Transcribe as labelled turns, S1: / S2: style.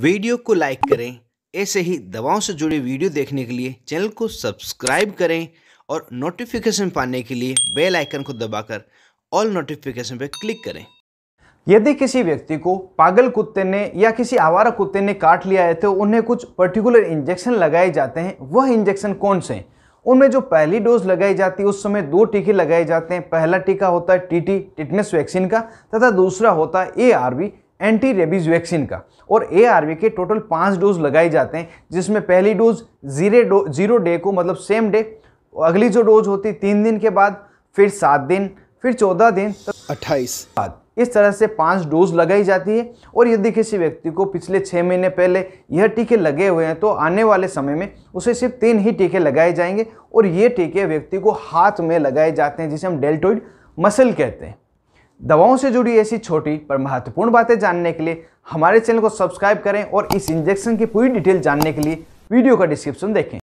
S1: video को like करें ऐसे ही दवाओं से जुड़े वीडियो देखने के लिए चैनल को सब्सक्राइब करें और नोटिफिकेशन पाने के लिए बेल आइकन को दबाकर ऑल नोटिफिकेशन पर क्लिक करें यदि किसी व्यक्ति को पागल कुत्ते ने या किसी आवारा कुत्ते ने काट लिया है तो उन्हें कुछ पर्टिकुलर इंजेक्शन लगाए जाते हैं वह इंजेक्शन कौन से हैं उनमें जो पहली डोज लगाई जाती है उस समय दो टीके लगाए जाते हैं पहला टीका होता है टीटी टिटनेस वैक्सीन का तथा दूसरा होता है ए एंटी रेबीज़ वैक्सीन का और ए के टोटल पाँच डोज लगाए जाते हैं जिसमें पहली डोज जीरे डो जीरो डे को मतलब सेम डे अगली जो डोज होती है तीन दिन के बाद फिर सात दिन फिर चौदह दिन तो अट्ठाईस बाद इस तरह से पाँच डोज लगाई जाती है और यदि किसी व्यक्ति को पिछले छः महीने पहले यह टीके लगे हुए हैं तो आने वाले समय में उसे सिर्फ तीन ही टीके लगाए जाएंगे और ये टीके व्यक्ति को हाथ में लगाए जाते हैं जिसे हम डेल्टोइड मसल कहते हैं दवाओं से जुड़ी ऐसी छोटी पर महत्वपूर्ण बातें जानने के लिए हमारे चैनल को सब्सक्राइब करें और इस इंजेक्शन की पूरी डिटेल जानने के लिए वीडियो का डिस्क्रिप्शन देखें